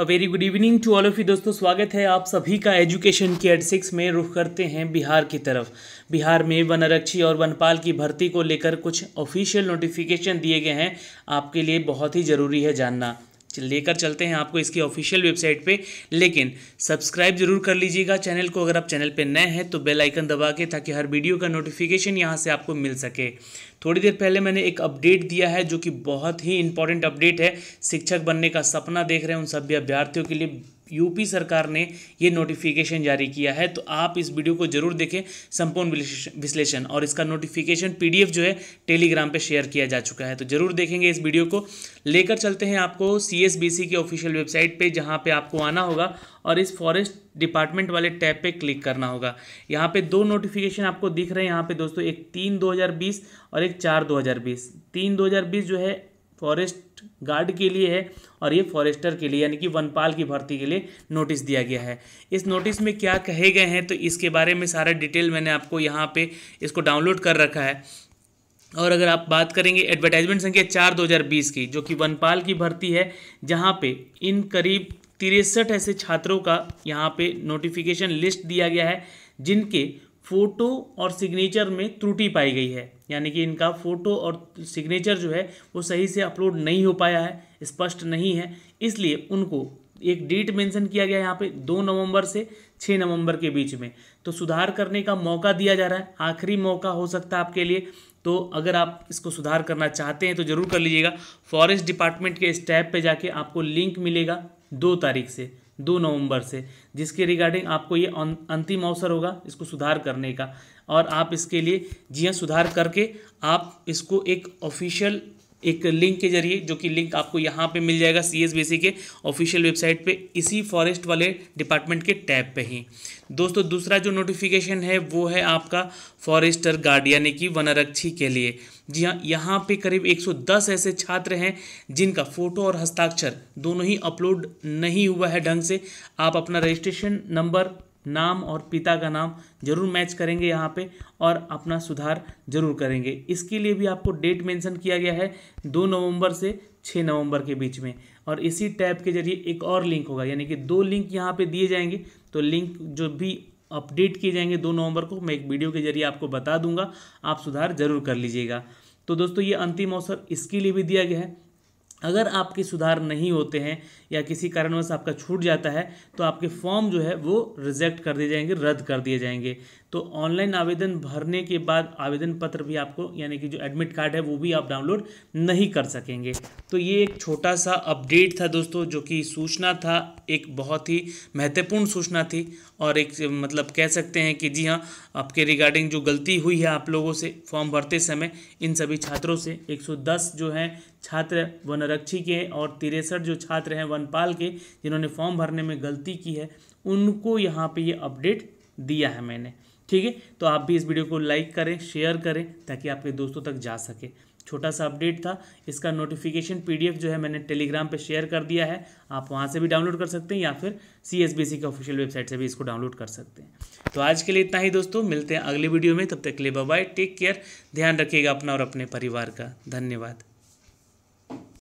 a very good evening to all of you दोस्तों स्वागत है आप सभी का एजुकेशन के एड सिक्स में रुख करते हैं बिहार की तरफ बिहार में वनरक्षी और वनपाल की भर्ती को लेकर कुछ ऑफिशियल नोटिफिकेशन दिए गए हैं आपके लिए बहुत ही ज़रूरी है जानना लेकर चलते हैं आपको इसकी ऑफिशियल वेबसाइट पे लेकिन सब्सक्राइब जरूर कर लीजिएगा चैनल को अगर आप चैनल पे नए हैं तो बेल आइकन दबा के ताकि हर वीडियो का नोटिफिकेशन यहाँ से आपको मिल सके थोड़ी देर पहले मैंने एक अपडेट दिया है जो कि बहुत ही इंपॉर्टेंट अपडेट है शिक्षक बनने का सपना देख रहे हैं उन सभी अभ्यार्थियों के लिए यूपी सरकार ने ये नोटिफिकेशन जारी किया है तो आप इस वीडियो को जरूर देखें संपूर्ण विश्लेषण और इसका नोटिफिकेशन पीडीएफ जो है टेलीग्राम पे शेयर किया जा चुका है तो जरूर देखेंगे इस वीडियो को लेकर चलते हैं आपको सीएसबीसी के ऑफिशियल वेबसाइट पे जहाँ पे आपको आना होगा और इस फॉरेस्ट डिपार्टमेंट वाले टैब पे क्लिक करना होगा यहाँ पे दो नोटिफिकेशन आपको दिख रहे हैं यहाँ पे दोस्तों एक तीन 2020 और एक चार 2020 तीन 2020 जो है फॉरेस्ट गार्ड के लिए है और ये फॉरेस्टर के लिए यानी कि वनपाल की भर्ती के लिए नोटिस दिया गया है इस नोटिस में क्या कहे गए हैं तो इसके बारे में सारा डिटेल मैंने आपको यहाँ पे इसको डाउनलोड कर रखा है और अगर आप बात करेंगे एडवर्टाइजमेंट संख्या चार दो हज़ार बीस की जो कि वनपाल की भर्ती है जहाँ पे इन करीब तिरसठ ऐसे छात्रों का यहाँ पे नोटिफिकेशन लिस्ट दिया गया है जिनके फ़ोटो और सिग्नेचर में त्रुटि पाई गई है यानी कि इनका फ़ोटो और सिग्नेचर जो है वो सही से अपलोड नहीं हो पाया है स्पष्ट नहीं है इसलिए उनको एक डेट मेंशन किया गया यहाँ पे दो नवंबर से छः नवंबर के बीच में तो सुधार करने का मौका दिया जा रहा है आखिरी मौका हो सकता है आपके लिए तो अगर आप इसको सुधार करना चाहते हैं तो ज़रूर कर लीजिएगा फॉरेस्ट डिपार्टमेंट के इस पर पे जाके आपको लिंक मिलेगा दो तारीख से दो नवंबर से जिसके रिगार्डिंग आपको ये अं-, अंतिम अवसर होगा इसको सुधार करने का और आप इसके लिए जी हाँ सुधार करके आप इसको एक ऑफिशियल एक लिंक के जरिए जो कि लिंक आपको यहाँ पे मिल जाएगा सी एस बी सी के ऑफिशियल वेबसाइट पे इसी फॉरेस्ट वाले डिपार्टमेंट के टैब पे ही दोस्तों दूसरा जो नोटिफिकेशन है वो है आपका फॉरेस्टर गार्ड यानी कि वनरक्षी के लिए जी हाँ यहाँ पे करीब 110 ऐसे छात्र हैं जिनका फ़ोटो और हस्ताक्षर दोनों ही अपलोड नहीं हुआ है ढंग से आप अपना रजिस्ट्रेशन नंबर नाम और पिता का नाम जरूर मैच करेंगे यहाँ पे और अपना सुधार जरूर करेंगे इसके लिए भी आपको डेट मेंशन किया गया है दो नवंबर से छः नवंबर के बीच में और इसी टैब के जरिए एक और लिंक होगा यानी कि दो लिंक यहाँ पे दिए जाएंगे तो लिंक जो भी अपडेट किए जाएंगे दो नवंबर को मैं एक वीडियो के जरिए आपको बता दूंगा आप सुधार जरूर कर लीजिएगा तो दोस्तों ये अंतिम अवसर इसके लिए भी दिया गया है अगर आपके सुधार नहीं होते हैं या किसी कारणवश आपका छूट जाता है तो आपके फॉर्म जो है वो रिजेक्ट कर दिए जाएंगे रद्द कर दिए जाएंगे तो ऑनलाइन आवेदन भरने के बाद आवेदन पत्र भी आपको यानी कि जो एडमिट कार्ड है वो भी आप डाउनलोड नहीं कर सकेंगे तो ये एक छोटा सा अपडेट था दोस्तों जो कि सूचना था एक बहुत ही महत्वपूर्ण सूचना थी और एक मतलब कह सकते हैं कि जी हाँ आपके रिगार्डिंग जो गलती हुई है आप लोगों से फॉर्म भरते समय इन सभी छात्रों से 110 जो हैं छात्र वनरक्षी के और तिरसठ जो छात्र हैं वनपाल के जिन्होंने फॉर्म भरने में गलती की है उनको यहाँ पे ये अपडेट दिया है मैंने ठीक है तो आप भी इस वीडियो को लाइक करें शेयर करें ताकि आपके दोस्तों तक जा सके छोटा सा अपडेट था इसका नोटिफिकेशन पीडीएफ जो है मैंने टेलीग्राम पे शेयर कर दिया है आप वहाँ से भी डाउनलोड कर सकते हैं या फिर सी एस बी सी के ऑफिशियल वेबसाइट से भी इसको डाउनलोड कर सकते हैं तो आज के लिए इतना ही दोस्तों मिलते हैं अगले वीडियो में तब तक के लिए बाय टेक केयर ध्यान रखिएगा अपना और अपने परिवार का धन्यवाद